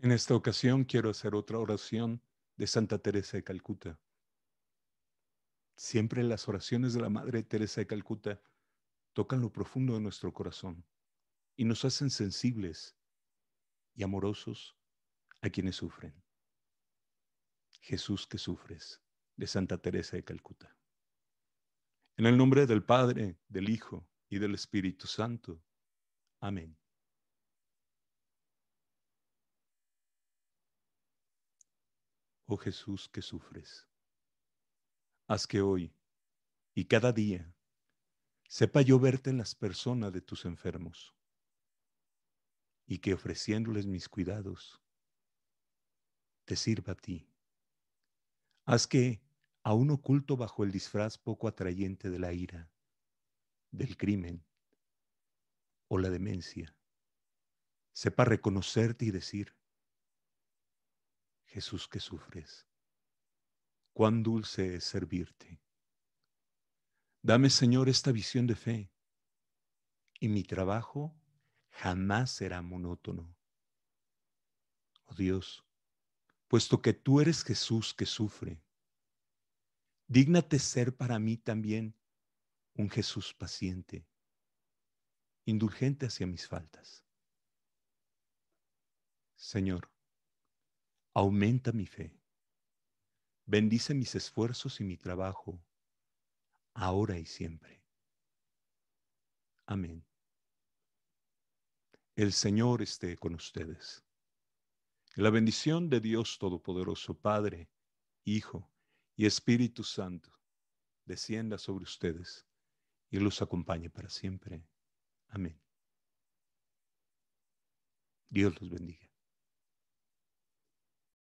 En esta ocasión quiero hacer otra oración de Santa Teresa de Calcuta. Siempre las oraciones de la Madre Teresa de Calcuta tocan lo profundo de nuestro corazón y nos hacen sensibles y amorosos a quienes sufren. Jesús que sufres, de Santa Teresa de Calcuta. En el nombre del Padre, del Hijo y del Espíritu Santo. Amén. oh Jesús que sufres. Haz que hoy y cada día sepa yo verte en las personas de tus enfermos y que ofreciéndoles mis cuidados te sirva a ti. Haz que, aún oculto bajo el disfraz poco atrayente de la ira, del crimen o la demencia, sepa reconocerte y decir, Jesús que sufres. Cuán dulce es servirte. Dame, Señor, esta visión de fe, y mi trabajo jamás será monótono. Oh Dios, puesto que tú eres Jesús que sufre, dígnate ser para mí también un Jesús paciente, indulgente hacia mis faltas. Señor, Aumenta mi fe. Bendice mis esfuerzos y mi trabajo, ahora y siempre. Amén. El Señor esté con ustedes. La bendición de Dios Todopoderoso, Padre, Hijo y Espíritu Santo, descienda sobre ustedes y los acompañe para siempre. Amén. Dios los bendiga.